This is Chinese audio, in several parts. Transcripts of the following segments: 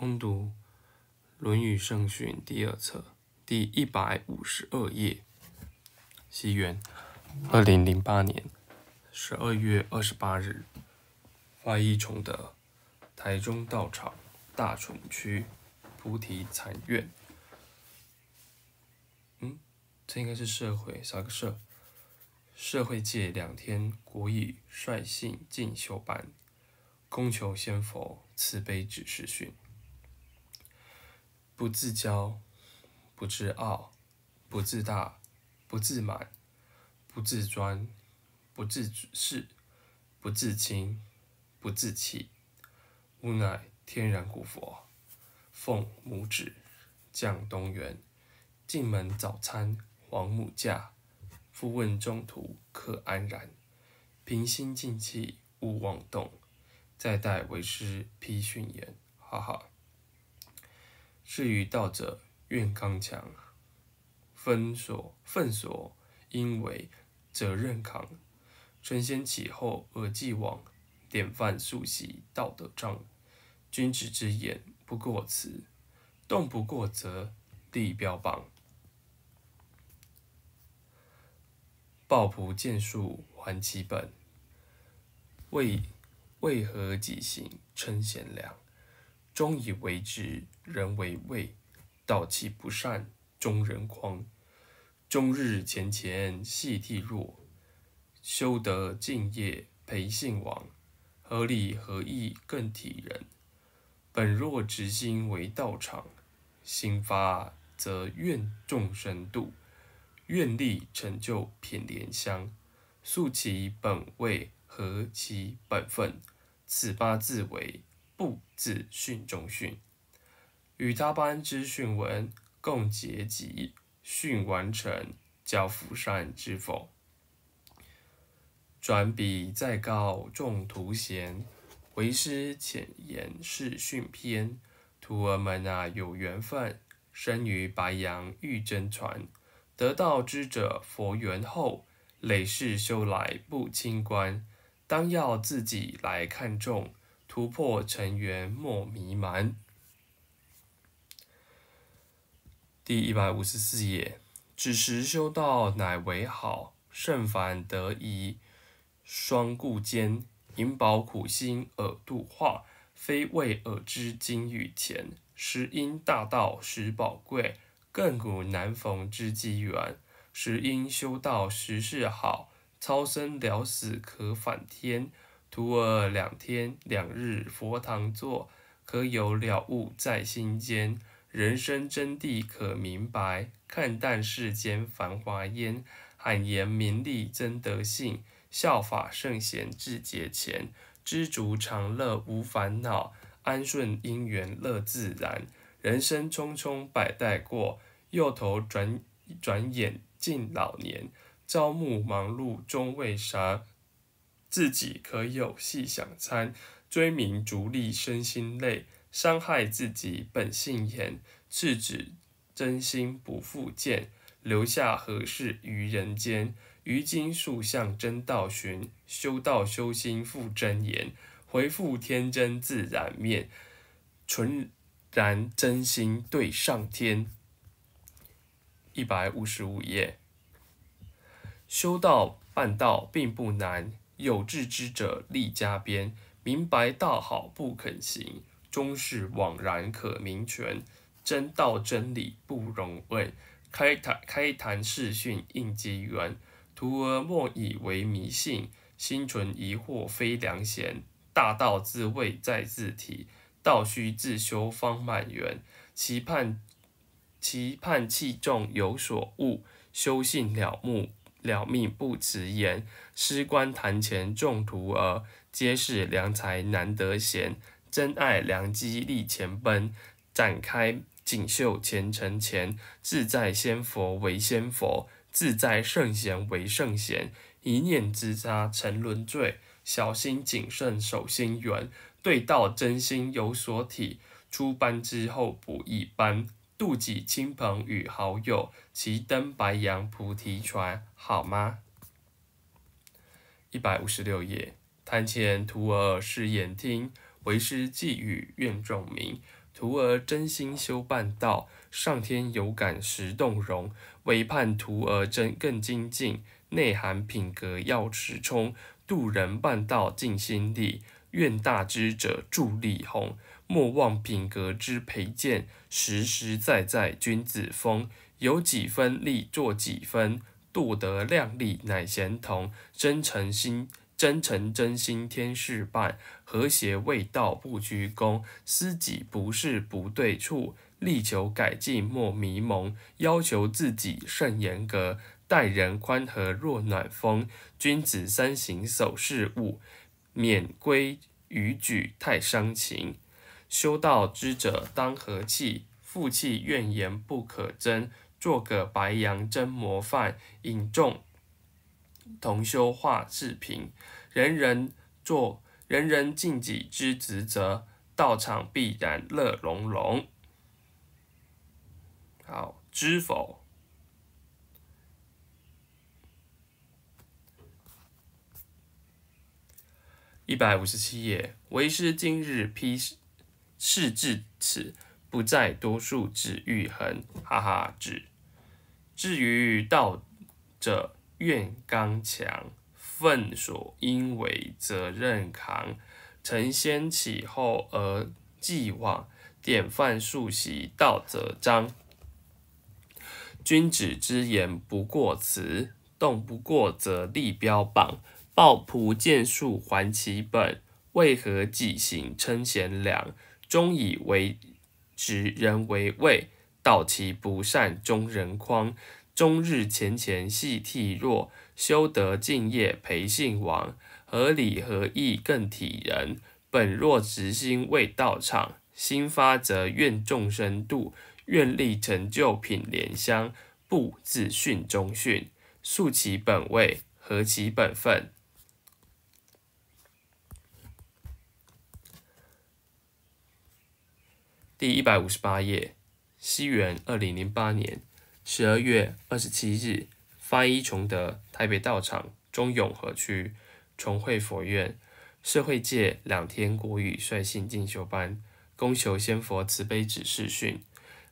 攻读《论语圣训》第二册第一百五十二页。西元二零零八年十二月二十八日，发一崇德台中道场大崇区菩提禅院。嗯，这应该是社会啥个社？社会界两天国语率性进修班，供求先佛慈悲指示训。不自骄，不自傲，不自大，不自满，不自专，不自恃，不自轻，不自弃。吾乃天然古佛，奉母旨，降东原。进门早餐黄母驾，复问中途客安然。平心静气，勿妄动，再待为师批训言。哈哈。至于道者，愿刚强，分所分所，因为责任扛，承先启后而继往，典范素习道德章，君子之言不过此，动不过则立标榜，抱朴见树还其本，为为何己行称贤良。终以为直，人为畏；道气不善，终人狂。终日前前系地弱，修德敬业培信王。合理合意更体人，本若执心为道场。心发则愿众生度，愿力成就品莲香。素其本位，合其本分，此八字为。不字训中训，与他班之训文共结集。训完成，教付善之否？转笔再告众徒贤，为师浅言是训篇。徒儿们啊，有缘分，生于白杨玉真传，得道之者佛缘厚，累世修来不清官，当要自己来看重。突破尘缘莫迷茫，第一百五十四页，只时修道乃为好，甚凡得宜双顾坚，引饱苦心耳度化，非为耳知金与钱，时因大道时宝贵，亘古难逢之机缘，时因修道时是好，超生了死可返天。徒儿，两天两日佛堂坐，可有了悟在心间。人生真谛可明白，看淡世间繁华烟。罕言名利真德性，效法圣贤至节前。知足常乐无烦恼，安顺因缘乐自然。人生匆匆百代过，又头转转眼近老年。朝暮忙碌终未啥？自己可有细想参？追名逐利身心累，伤害自己本性严。是指真心不复见，留下何事于人间？于今树向真道寻，修道修心复真言，回复天真自然面，纯然真心对上天。一百五十五页，修道半道并不难。有志之者立家边，明白道好不肯行，终是枉然可明权。真道真理不容问，开谈开谈试训应机缘。徒儿莫以为迷信，心存疑惑非良贤。大道自卫在自提，道需自修方满圆。期盼期盼器重有所悟，修信了目。了命不迟延，师官谈前重徒儿，皆是良才难得闲。真爱良机立前奔，展开锦绣前程前，自在仙佛为仙佛，自在圣贤为圣贤，一念之差沉沦罪，小心谨慎守心缘，对道真心有所体，出班之后不一般。度己亲朋与好友，齐登白杨菩提船，好吗？一百五十六页，谈前徒儿是眼听，为师寄语愿众明，徒儿真心修半道，上天有感实动容，唯盼徒儿真更精进，内涵品格要持充，度人半道尽心力，愿大智者助力宏。莫忘品格之培建，实实在在君子风，有几分力做几分，度得量力乃贤同。真诚心，真诚真心天事伴，和谐味道不鞠躬。思己不是不对处，力求改进莫迷蒙。要求自己甚严格，待人宽和若暖风。君子三行守事物，免规逾矩太伤情。修道之者当和气，负气怨言不可争。做个白羊真模范，引众同修化视平。人人做，人人尽己之职责，道场必然乐融融。好，知否？一百五十七页，为师今日批。事至此，不再多数只欲恒。哈哈，至至于道者愿刚强，份所应为责任扛。承先启后而继往，典范树习道则章。君子之言不过辞，动不过则立标榜。抱朴见树还其本，为何己行称贤良？终以为直人为畏，道其不善，终人匡。终日浅浅系涕弱，修德敬业培性亡。合理合义更体人，本若直心未到场。心发则愿众生度，愿力成就品莲香。不自训中训，素其本位，合其本分。第一百五十八页，西元二零零八年十二月二十七日，发衣崇德台北道场中永和区崇惠佛院社会界两天国语率性进修班，供求先佛慈悲指示训。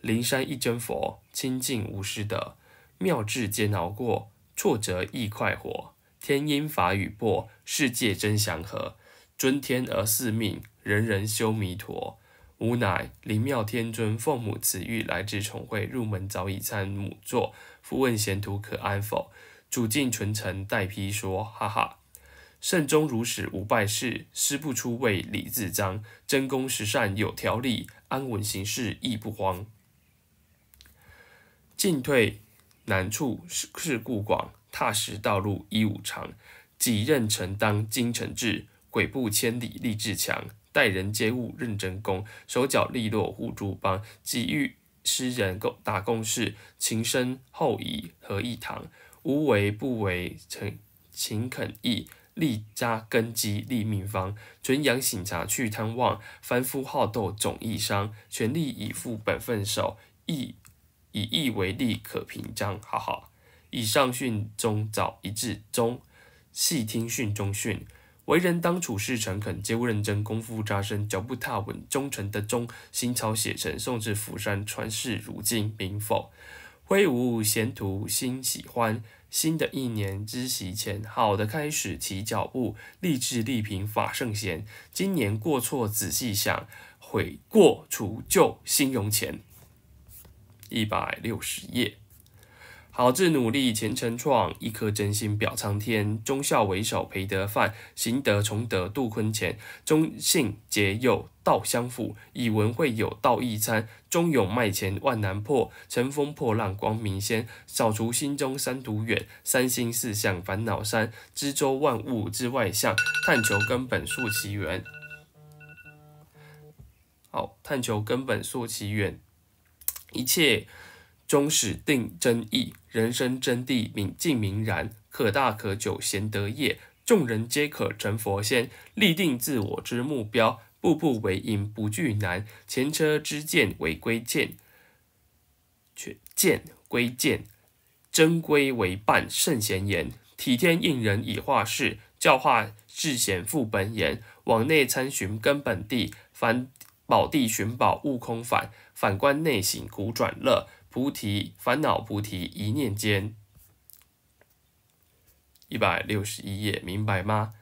灵山一真佛，清净无失德，妙智皆挠过，挫折亦快活。天因法雨破，世界真祥和。尊天而四命，人人修弥陀。吾乃灵妙天尊，奉母子玉，来至重会入门早已参母座。复问贤徒可安否？主敬纯臣待批说。哈哈，慎终如始，无败事。师不出位，礼自彰。真功实善，有条理。安稳行事，亦不慌。进退难处事故广，踏实道路依五常。己任承担精诚志，鬼步千里立志强。待人接物认真工，手脚利落互助帮。给予施人共打共事，情深厚谊和义堂。无为不为诚，勤恳义立家根基立命方。存阳醒茶去贪妄，凡夫好斗总易伤。全力以赴本分守，义以义为利可平章。哈哈，以上训中早一致中细听训中训。为人当处事诚恳，接务认真，功夫扎深，脚步踏稳。忠诚的忠，心操写诚，送至釜山，传世如金铭。否，挥舞贤徒心喜欢。新的一年知习前，好的开始起脚步，励志立品法圣贤。今年过错仔细想，悔过除旧心容前。一百六十页。好自努力，前程创；一颗真心表苍天，忠孝为首，培德范；行德从德，度坤前；忠信节友，道相辅；以文会友，道义参；忠勇迈前，万难破；乘风破浪，光明先；扫除心中三毒远，三心四相烦恼山；知周万物之外象，探求根本溯其源。好，探求根本溯其源，一切。终始定真意，人生真谛明净明然，可大可久，贤德业，众人皆可成佛仙。立定自我之目标，步步为营，不惧难。前车之鉴为规鉴，却鉴规鉴真规为伴，圣贤言，体贴应人以化事，教化至贤复本言，往内参寻根本地，凡宝地寻宝悟空返，反观内省苦转乐。菩提烦恼菩提一念间，一百六十一页，明白吗？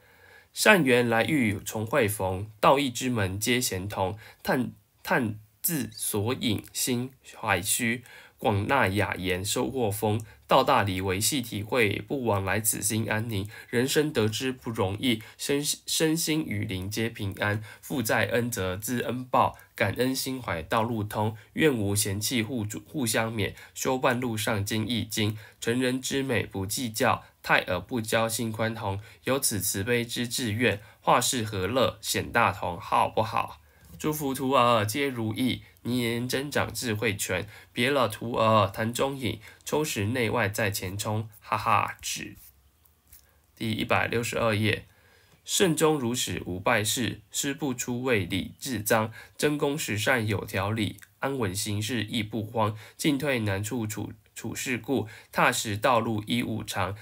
善缘来遇重会逢，道义之门皆贤同。探探自索引，心怀虚。广纳雅言，收获丰；到大理维系体会，不枉来，此心安宁。人生得之不容易，身身心与灵皆平安。负债恩泽知恩报，感恩心怀道路通。愿无嫌弃，互助互相勉，修半路上精易经。成人之美，不计较；泰而不骄，心宽宏。有此慈悲之志愿，化世何乐显大同？好不好？祝福徒儿皆如意，年年增长智慧泉。别了徒儿潭中影，充实内外在前冲。哈哈止。第一百六十二页，慎终如始无败事。师不出位礼自彰，真功实善有条理，安稳行事亦不慌。进退难处处处事故，踏实道路一五常，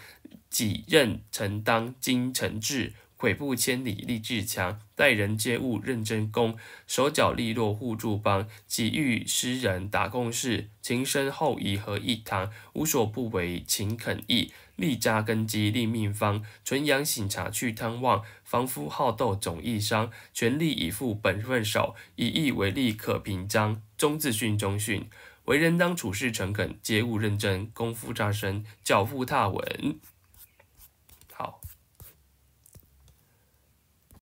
己任承担精诚志。跬步千里，立志强；待人接物，认真工；手脚利落，互助帮；己欲施人，达共事，情深厚谊，合一堂；无所不为，勤恳义；立扎根基，立命方；纯阳醒茶，去贪妄；凡夫好斗，总易伤；全力以赴，本分守；以义为利，可平章；忠字训，忠训；为人当处事诚恳，接物认真，功夫扎深，脚步踏稳。